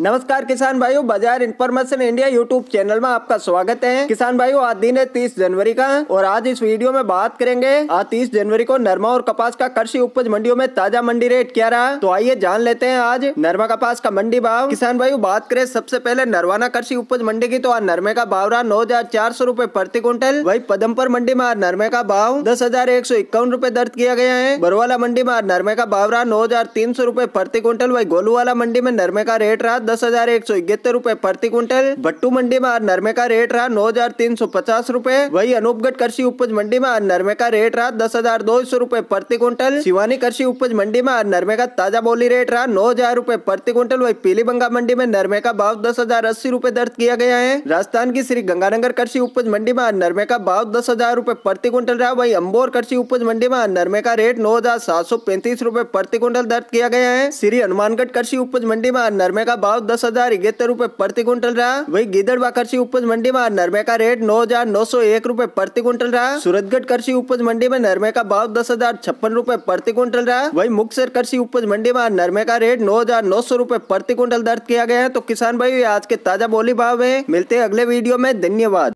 नमस्कार किसान भाइयों बाजार इन्फॉर्मेशन इंडिया यूट्यूब चैनल में आपका स्वागत है किसान भाइयों आज दिन है तीस जनवरी का और आज इस वीडियो में बात करेंगे आज तीस जनवरी को नरमा और कपास का कृषि उपज मंडियों में ताजा मंडी रेट क्या रहा तो आइए जान लेते हैं आज नरमा कपास का मंडी भाव किसान भाइयों बात करें सबसे पहले नरवाना कृषि उपज मंडी की तो आज नरमे का भाव रहा नौ हजार चार सौ रूपए प्रति क्विंटल वही पदमपुर मंडी में आज नरमे का भाव दस हजार एक सौ इक्यावन रूपए दर्ज किया गया है बरवाला मंडी में आज नरमे का भाव रहा नौ हजार तीन सौ रूपए प्रति क्विंटल वही गोलू वाला मंडी में नरमे का रेट रहा दस हजार एक सौ इकहत्तर रूपए प्रति क्विंटल भट्टू मंडी में नरमे का रेट रहा नौ हजार तीन सौ पचास रूपए वही अनूपगढ़ कृषि उपज मंडी में नरमे का रेट रहा दस हजार दो सौ रूपए प्रति क्विंटल शिवानी कृषि उपज मंडी में नरमे का ताजा बोली रेट रहा नौ हजार रूपए प्रति क्विंटल वही पीली बंगा मंडी में नरमे का भाव दस हजार अस्सी रूपए दर्ज किया गया है राजस्थान की श्री गंगानगर कृषि उपज मंडी में नरमे का भाव दस हजार रूपए प्रति क्विंटल रहा वही अम्बोर कृषि उपज मंडी में नरमे का रेट नौ हजार सात सौ पैंतीस रूपए प्रति क्विंटल दर्ज किया गया है श्री हनुमानगढ़ कृषि उपज मंडी में नरमे का भाव भाव दस हजार इकहत्तर रूपए प्रति क्विंटल रहा वही गिदड़वा कृषि उपज मंडी में नरमे का रेट नौ हजार नौ सौ एक रूपए प्रति क्विंटल रहा सूरतगढ़ कृषि उपज मंडी में नरमे का भाव दस हजार छप्पन रूपए प्रति क्विंटल रहा वही मुक्सर कृषि उपज मंडी में नरमे का रेट नौ हजार नौ सौ रूपए प्रति क्विंटल दर्ज किया गया है तो किसान भाई आज के ताजा बोली भाव है मिलते हैं अगले वीडियो में धन्यवाद